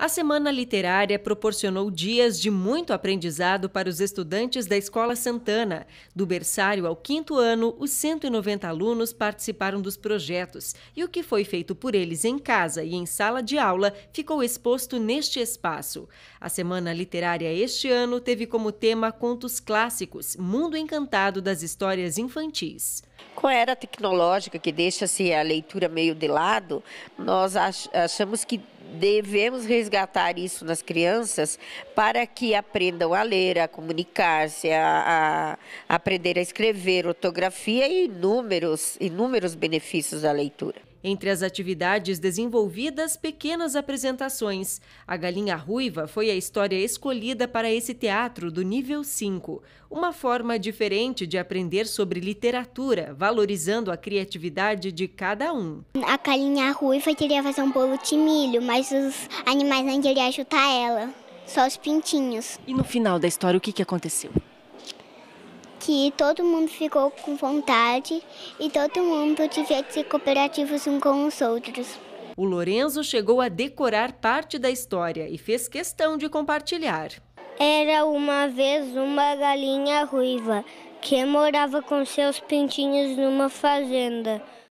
A Semana Literária proporcionou dias de muito aprendizado para os estudantes da Escola Santana. Do berçário ao quinto ano, os 190 alunos participaram dos projetos e o que foi feito por eles em casa e em sala de aula ficou exposto neste espaço. A Semana Literária este ano teve como tema contos clássicos, mundo encantado das histórias infantis. Com a era tecnológica que deixa-se a leitura meio de lado, nós achamos que devemos resgatar isso nas crianças para que aprendam a ler, a comunicar-se, a, a, aprender a escrever, ortografia e inúmeros, inúmeros benefícios da leitura. Entre as atividades desenvolvidas, pequenas apresentações. A Galinha Ruiva foi a história escolhida para esse teatro do nível 5, uma forma diferente de aprender sobre literatura, valorizando a criatividade de cada um. A Galinha Ruiva queria fazer um bolo de milho, mas os animais não queriam ajudar ela, só os pintinhos. E no final da história, o que, que aconteceu? que todo mundo ficou com vontade e todo mundo devia ser cooperativos uns com os outros. O Lorenzo chegou a decorar parte da história e fez questão de compartilhar. Era uma vez uma galinha ruiva que morava com seus pintinhos numa fazenda.